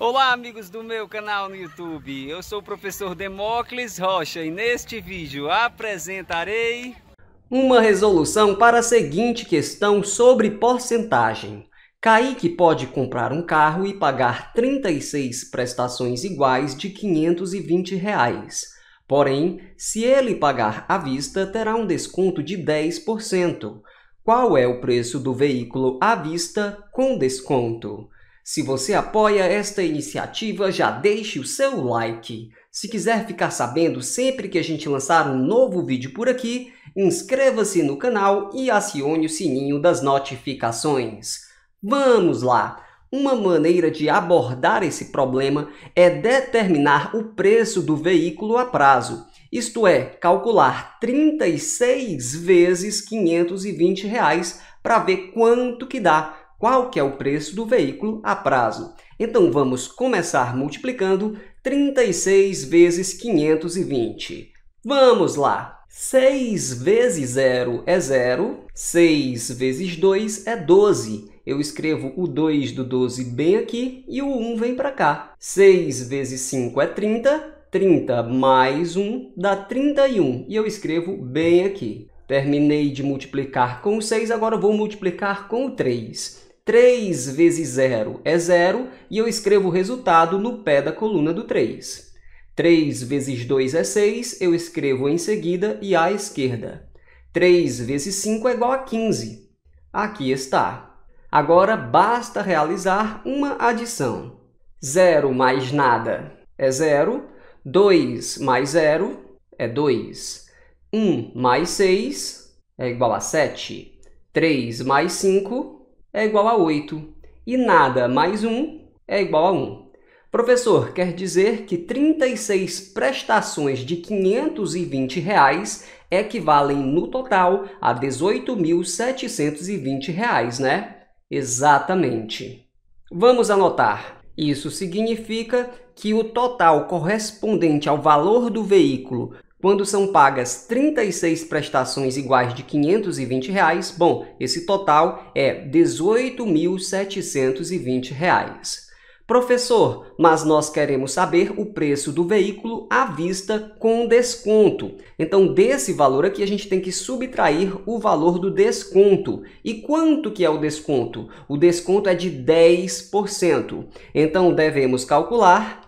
Olá amigos do meu canal no YouTube, eu sou o professor Demócles Rocha e neste vídeo apresentarei uma resolução para a seguinte questão sobre porcentagem. Kaique pode comprar um carro e pagar 36 prestações iguais de R$ 520. Reais. Porém, se ele pagar à vista, terá um desconto de 10%. Qual é o preço do veículo à vista com desconto? Se você apoia esta iniciativa, já deixe o seu like. Se quiser ficar sabendo sempre que a gente lançar um novo vídeo por aqui, inscreva-se no canal e acione o sininho das notificações. Vamos lá! Uma maneira de abordar esse problema é determinar o preço do veículo a prazo, isto é, calcular 36 vezes R$ 520 para ver quanto que dá qual que é o preço do veículo a prazo. Então vamos começar multiplicando 36 vezes 520. Vamos lá! 6 vezes 0 é 0, 6 vezes 2 é 12. Eu escrevo o 2 do 12 bem aqui e o 1 vem para cá. 6 vezes 5 é 30, 30 mais 1 dá 31, e eu escrevo bem aqui. Terminei de multiplicar com o 6, agora vou multiplicar com o 3. 3 vezes 0 é 0 e eu escrevo o resultado no pé da coluna do 3. 3 vezes 2 é 6, eu escrevo em seguida e à esquerda. 3 vezes 5 é igual a 15. Aqui está. Agora, basta realizar uma adição. 0 mais nada é 0, 2 mais 0 é 2, 1 mais 6 é igual a 7, 3 mais 5 é igual a 8 e nada mais 1 é igual a 1. Professor, quer dizer que 36 prestações de R$ 520 reais equivalem no total a R$ 18.720, reais, né? Exatamente. Vamos anotar. Isso significa que o total correspondente ao valor do veículo quando são pagas 36 prestações iguais de R$ 520, reais, bom, esse total é R$ 18.720. Reais. Professor, mas nós queremos saber o preço do veículo à vista com desconto. Então, desse valor aqui, a gente tem que subtrair o valor do desconto. E quanto que é o desconto? O desconto é de 10%. Então, devemos calcular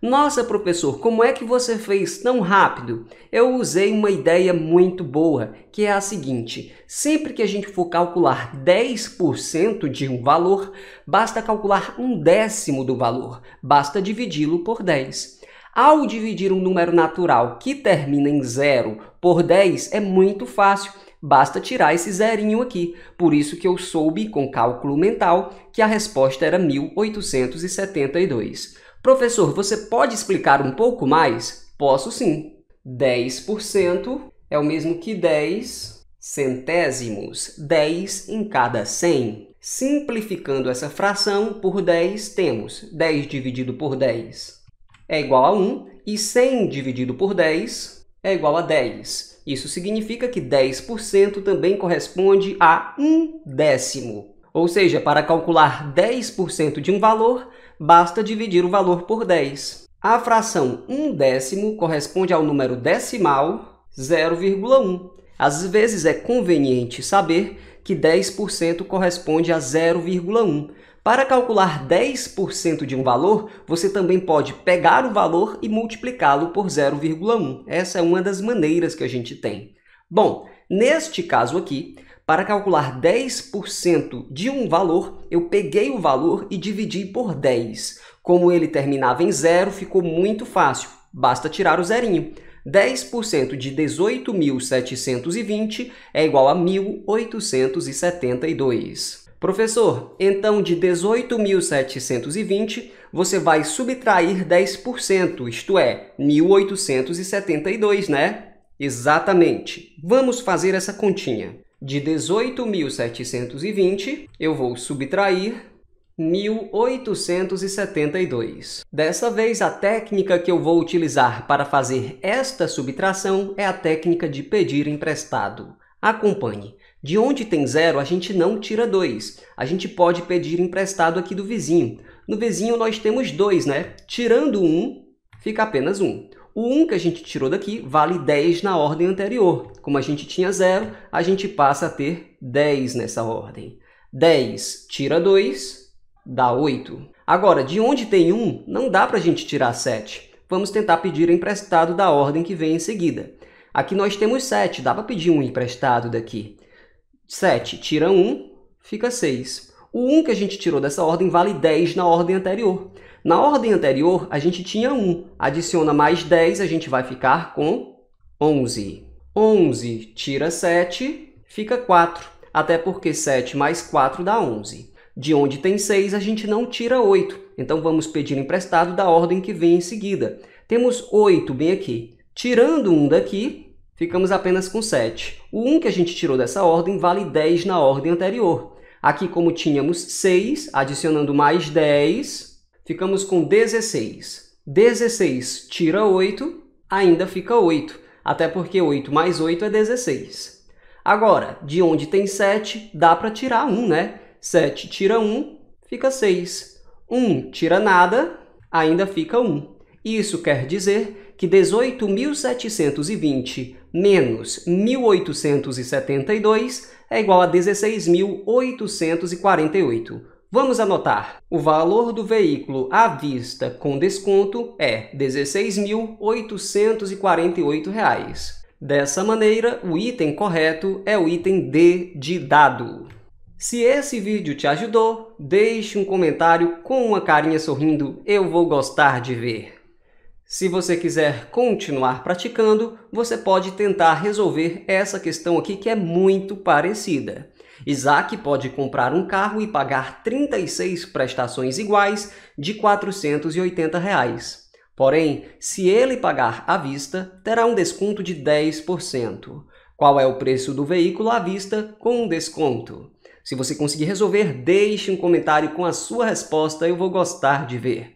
Nossa, professor, como é que você fez tão rápido? Eu usei uma ideia muito boa, que é a seguinte: sempre que a gente for calcular 10% de um valor, basta calcular um décimo do valor, basta dividi-lo por 10. Ao dividir um número natural que termina em zero por 10 é muito fácil, basta tirar esse zerinho aqui. Por isso que eu soube, com cálculo mental, que a resposta era 1872. Professor, você pode explicar um pouco mais? Posso sim. 10% é o mesmo que 10 centésimos, 10 em cada 100. Simplificando essa fração por 10, temos 10 dividido por 10 é igual a 1, e 100 dividido por 10 é igual a 10. Isso significa que 10% também corresponde a 1 décimo. Ou seja, para calcular 10% de um valor, basta dividir o valor por 10. A fração 1 décimo corresponde ao número decimal 0,1. Às vezes é conveniente saber que 10% corresponde a 0,1. Para calcular 10% de um valor, você também pode pegar o valor e multiplicá-lo por 0,1. Essa é uma das maneiras que a gente tem. Bom, neste caso aqui, para calcular 10% de um valor, eu peguei o valor e dividi por 10. Como ele terminava em zero, ficou muito fácil, basta tirar o zerinho. 10% de 18.720 é igual a 1.872. Professor, então de 18.720 você vai subtrair 10%, isto é, 1.872, né? Exatamente. Vamos fazer essa continha. De 18.720, eu vou subtrair 1872. Dessa vez, a técnica que eu vou utilizar para fazer esta subtração é a técnica de pedir emprestado. Acompanhe. De onde tem zero, a gente não tira dois. A gente pode pedir emprestado aqui do vizinho. No vizinho, nós temos dois, né? Tirando um, fica apenas um. O 1 que a gente tirou daqui vale 10 na ordem anterior. Como a gente tinha 0, a gente passa a ter 10 nessa ordem. 10 tira 2, dá 8. Agora, de onde tem 1, não dá para a gente tirar 7. Vamos tentar pedir emprestado da ordem que vem em seguida. Aqui nós temos 7, dá para pedir um emprestado daqui. 7 tira 1, fica 6. O 1 que a gente tirou dessa ordem vale 10 na ordem anterior. Na ordem anterior, a gente tinha 1. Adiciona mais 10, a gente vai ficar com 11. 11 tira 7, fica 4. Até porque 7 mais 4 dá 11. De onde tem 6, a gente não tira 8. Então, vamos pedir emprestado da ordem que vem em seguida. Temos 8 bem aqui. Tirando 1 daqui, ficamos apenas com 7. O 1 que a gente tirou dessa ordem vale 10 na ordem anterior. Aqui, como tínhamos 6, adicionando mais 10, ficamos com 16. 16 tira 8, ainda fica 8, até porque 8 mais 8 é 16. Agora, de onde tem 7, dá para tirar 1, né? 7 tira 1, fica 6. 1 tira nada, ainda fica 1. Isso quer dizer que 18.720 menos 1.872 é igual a 16.848. Vamos anotar. O valor do veículo à vista com desconto é R$ 16.848. Dessa maneira, o item correto é o item D de dado. Se esse vídeo te ajudou, deixe um comentário com uma carinha sorrindo, eu vou gostar de ver. Se você quiser continuar praticando, você pode tentar resolver essa questão aqui que é muito parecida. Isaac pode comprar um carro e pagar 36 prestações iguais de R$ 480. Reais. Porém, se ele pagar à vista, terá um desconto de 10%. Qual é o preço do veículo à vista com desconto? Se você conseguir resolver, deixe um comentário com a sua resposta, eu vou gostar de ver.